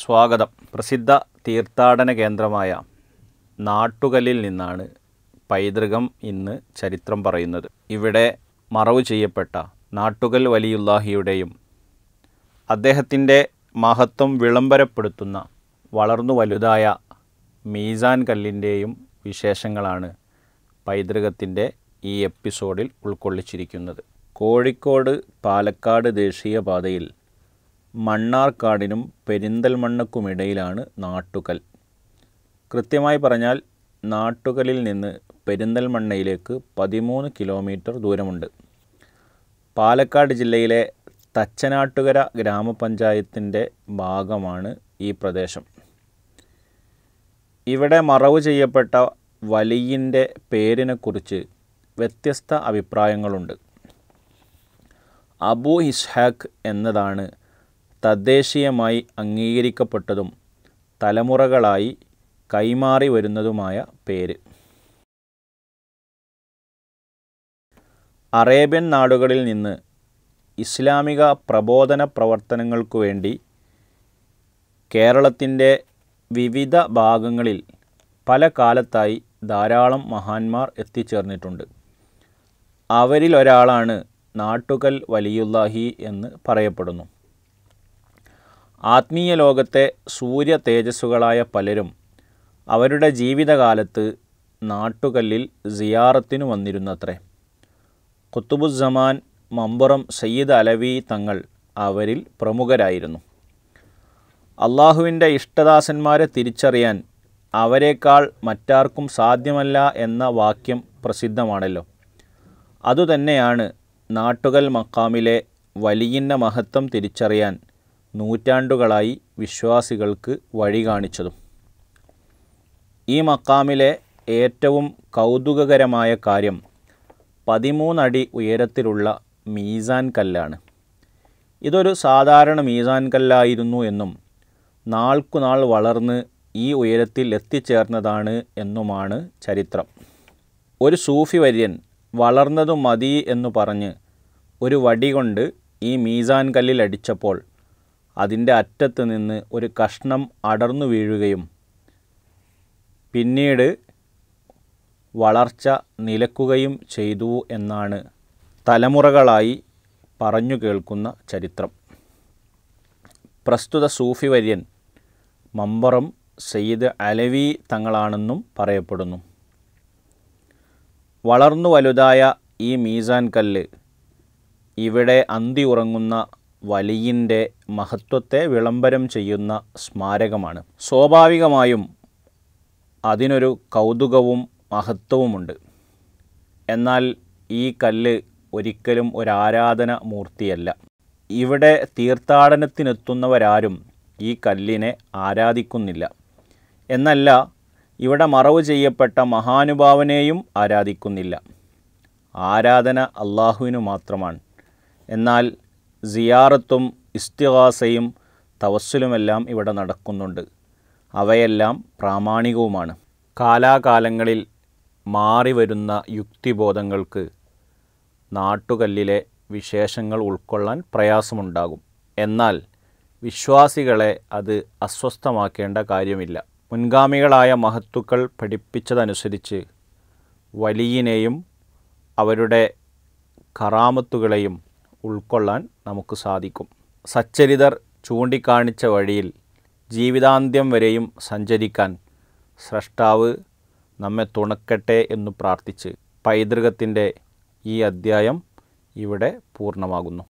സ്വാഗതം പ്രസിദ്ധ തീർത്ഥാടന കേന്ദ്രമായ നാട്ടുകല്ലിൽ നിന്നാണ് പൈതൃകം ഇന്ന് ചരിത്രം പറയുന്നത് ഇവിടെ മറവ് ചെയ്യപ്പെട്ട നാട്ടുകൽ വലിയുല്ലാഹിയുടെയും അദ്ദേഹത്തിൻ്റെ മഹത്വം വിളംബരപ്പെടുത്തുന്ന വളർന്നു വലുതായ മീസാൻ കല്ലിൻ്റെയും വിശേഷങ്ങളാണ് പൈതൃകത്തിൻ്റെ ഈ എപ്പിസോഡിൽ ഉൾക്കൊള്ളിച്ചിരിക്കുന്നത് കോഴിക്കോട് പാലക്കാട് ദേശീയപാതയിൽ മണ്ണാർക്കാടിനും പെരിന്തൽമണ്ണക്കുമിടയിലാണ് നാട്ടുകൽ കൃത്യമായി പറഞ്ഞാൽ നാട്ടുകലിൽ നിന്ന് പെരിന്തൽമണ്ണയിലേക്ക് പതിമൂന്ന് കിലോമീറ്റർ ദൂരമുണ്ട് പാലക്കാട് ജില്ലയിലെ തച്ചനാട്ടുകര ഗ്രാമപഞ്ചായത്തിൻ്റെ ഭാഗമാണ് ഈ പ്രദേശം ഇവിടെ മറവ് ചെയ്യപ്പെട്ട വലിയിൻ്റെ പേരിനെക്കുറിച്ച് വ്യത്യസ്ത അഭിപ്രായങ്ങളുണ്ട് അബു ഇഷാഖ് എന്നതാണ് തദ്ദേശീയമായി അംഗീകരിക്കപ്പെട്ടതും തലമുറകളായി കൈമാറി വരുന്നതുമായ പേര് അറേബ്യൻ നാടുകളിൽ നിന്ന് ഇസ്ലാമിക പ്രബോധന പ്രവർത്തനങ്ങൾക്കു വേണ്ടി കേരളത്തിൻ്റെ വിവിധ ഭാഗങ്ങളിൽ പല കാലത്തായി ധാരാളം മഹാന്മാർ എത്തിച്ചേർന്നിട്ടുണ്ട് അവരിലൊരാളാണ് നാട്ടുകൽ വലിയുല്ലാഹി എന്ന് പറയപ്പെടുന്നു ആത്മീയ ലോകത്തെ സൂര്യ തേജസ്സുകളായ പലരും അവരുടെ ജീവിതകാലത്ത് നാട്ടുകല്ലിൽ സിയാറത്തിനു വന്നിരുന്നത്രേ കുത്തുബുസമാൻ മമ്പുറം സയ്യിദ് അലവി തങ്ങൾ അവരിൽ പ്രമുഖരായിരുന്നു അള്ളാഹുവിൻ്റെ ഇഷ്ടദാസന്മാരെ തിരിച്ചറിയാൻ അവരെക്കാൾ മറ്റാർക്കും സാധ്യമല്ല എന്ന വാക്യം പ്രസിദ്ധമാണല്ലോ അതുതന്നെയാണ് നാട്ടുകൽ മക്കാമിലെ വലിയ മഹത്വം തിരിച്ചറിയാൻ നൂറ്റാണ്ടുകളായി വിശ്വാസികൾക്ക് വഴി കാണിച്ചതും ഈ മക്കാമിലെ ഏറ്റവും കൗതുകകരമായ കാര്യം പതിമൂന്നടി ഉയരത്തിലുള്ള മീസാൻ കല്ലാണ് ഇതൊരു സാധാരണ മീസാൻ കല്ലായിരുന്നു എന്നും നാൾക്കുനാൾ വളർന്ന് ഈ ഉയരത്തിൽ എത്തിച്ചേർന്നതാണ് എന്നുമാണ് ചരിത്രം ഒരു സൂഫി വര്യൻ വളർന്നതു മതി എന്നു പറഞ്ഞ് ഒരു വടി കൊണ്ട് ഈ മീസാൻ കല്ലിൽ അടിച്ചപ്പോൾ അതിൻ്റെ അറ്റത്ത് നിന്ന് ഒരു കഷ്ണം അടർന്നു വീഴുകയും പിന്നീട് വളർച്ച നിലക്കുകയും ചെയ്തു എന്നാണ് തലമുറകളായി പറഞ്ഞു കേൾക്കുന്ന ചരിത്രം പ്രസ്തുത സൂഫി വര്യൻ മമ്പറം സയ്യിദ് അലവി തങ്ങളാണെന്നും പറയപ്പെടുന്നു വളർന്നു വലുതായ ഈ മീസാൻ കല്ല് ഇവിടെ അന്തി ഉറങ്ങുന്ന വലിയിൻ്റെ മഹത്വത്തെ വിളംബരം ചെയ്യുന്ന സ്മാരകമാണ് സ്വാഭാവികമായും അതിനൊരു കൗതുകവും മഹത്വവുമുണ്ട് എന്നാൽ ഈ കല്ല് ഒരിക്കലും ഒരാരാധന മൂർത്തിയല്ല ഇവിടെ തീർത്ഥാടനത്തിനെത്തുന്നവരാരും ഈ കല്ലിനെ ആരാധിക്കുന്നില്ല എന്നല്ല ഇവിടെ മറവ് ചെയ്യപ്പെട്ട മഹാനുഭാവനെയും ആരാധിക്കുന്നില്ല ആരാധന അള്ളാഹുവിനു മാത്രമാണ് എന്നാൽ സിയാറത്തും ഇസ്തിഹാസയും തവസ്സിലുമെല്ലാം ഇവിടെ നടക്കുന്നുണ്ട് അവയെല്ലാം പ്രാമാണികവുമാണ് കാലാകാലങ്ങളിൽ വരുന്ന യുക്തിബോധങ്ങൾക്ക് നാട്ടുകല്ലിലെ വിശേഷങ്ങൾ ഉൾക്കൊള്ളാൻ പ്രയാസമുണ്ടാകും എന്നാൽ വിശ്വാസികളെ അത് അസ്വസ്ഥമാക്കേണ്ട കാര്യമില്ല മുൻഗാമികളായ മഹത്തുക്കൾ പഠിപ്പിച്ചതനുസരിച്ച് വലിയനെയും അവരുടെ കറാമത്തുകളെയും ഉൾക്കൊള്ളാൻ നമുക്ക് സാധിക്കും സച്ചരിതർ ചൂണ്ടിക്കാണിച്ച വഴിയിൽ ജീവിതാന്ത്യം വരെയും സഞ്ചരിക്കാൻ സ്രഷ്ടാവ് നമ്മെ തുണക്കട്ടെ എന്ന് പ്രാർത്ഥിച്ച് പൈതൃകത്തിൻ്റെ ഈ അദ്ധ്യായം ഇവിടെ പൂർണ്ണമാകുന്നു